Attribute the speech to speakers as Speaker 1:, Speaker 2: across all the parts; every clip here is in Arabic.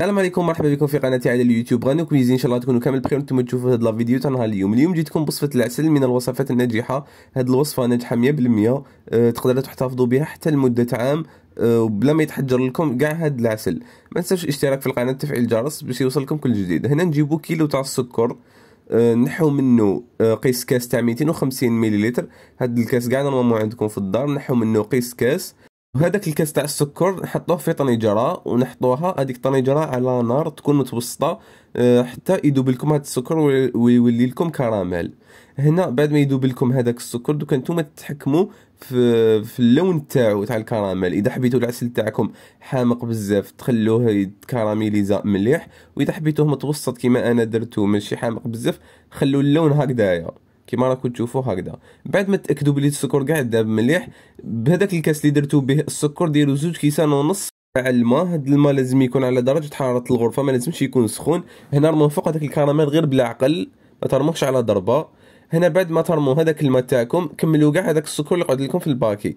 Speaker 1: السلام عليكم مرحبا بكم في قناتي على اليوتيوب غانو كويزين ان شاء الله تكونوا كامل بخير وانتم تشوفوا هذا الفيديو تاع نهار اليوم اليوم جيتكم بوصفه العسل من الوصفات الناجحه هذه الوصفه ناجحه 100% أه تقدروا تحتفظوا بها حتى لمده عام أه بلا ما يتحجر لكم كاع هاد العسل ما تنساوش الاشتراك في القناه تفعيل الجرس باش يوصلكم كل جديد هنا نجيبو كيلو تاع السكر أه نحو منه آه، قيس كاس تاع 250 ملل هاد الكاس كاع نورمالمون عندكم في الدار نحو منه قيس كاس وهذاك الكاس تاع السكر نحطوه في طنجره ونحطوها هذيك الطنجره على نار تكون متوسطه آه، حتى يذوب لكم هذا السكر ويولي لكم كراميل هنا بعد ما يذوب لكم هذاك السكر دوك نتوما تتحكموا في, في اللون تاعو تاع الكراميل اذا حبيتوا العسل تاعكم حامق بزاف تخلوه يتكراميليزا مليح واذا حبيتوه متوسط كما انا درتو ماشي حامق بزاف خلوا اللون هكذايا كيما راكم تشوفوا هكذا بعد ما تاكدوا بلي السكر كاع داب مليح بهذاك الكاس اللي درتو به السكر ديروا زوج كيسان ونص تاع الماء هاد الماء لازم يكون على درجه حراره الغرفه ما لازمش يكون سخون هنا رمو فوق هذاك الكراميل غير بلا عقل ما ترموش على ضربه هنا بعد ما ترموا هذاك الماء تاعكم كملوا كاع هذاك السكر اللي قعد لكم في الباكي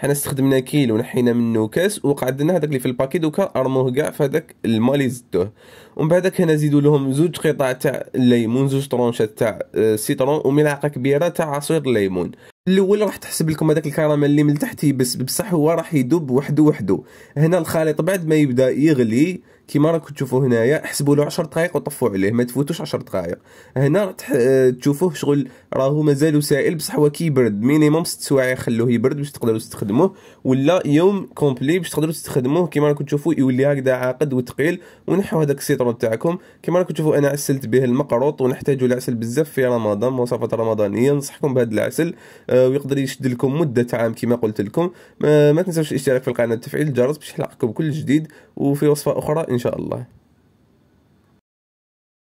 Speaker 1: حنا استخدمنا كيلو نحينا منه كاس وقعدنا هذاك اللي في الباكي دوكا ارموه كاع في هذاك الماء اللي زدوه ومن داك هنا زيدوا لهم زوج قطع تاع الليمون زوج طرونشات تاع آه، سيترون وملعقه كبيره تاع عصير الليمون الاول راح تحسب لكم هذاك الكراميل اللي من تحت بس بصح هو راح يذوب وحده وحده هنا الخليط بعد ما يبدا يغلي كيما راكم تشوفوا هنايا حسبوا له 10 دقائق وطفوا عليه ما تفوتوش 10 دقائق هنا آه، تشوفوه شغل راهو مازالو سائل بصح هو كيبرد مينيموم 6 سوايع خلوه يبرد باش تقدروا تستخدموه ولا يوم كومبلي باش تقدروا تستخدموه كيما راكم تشوفوا يولي هكذا عاقد وثقيل ونحوا هذاك السيترون تاعكم كيما راكم تشوفوا انا عسلت به المقروط ونحتاجوا العسل بزاف في رمضان مواصفات رمضانيه ننصحكم بهذا العسل أه ويقدر يشد لكم مده عام كما قلت لكم ما, ما تنساوش الاشتراك في القناه وتفعيل الجرس باش يحلقكم كل جديد وفي وصفه اخرى ان شاء الله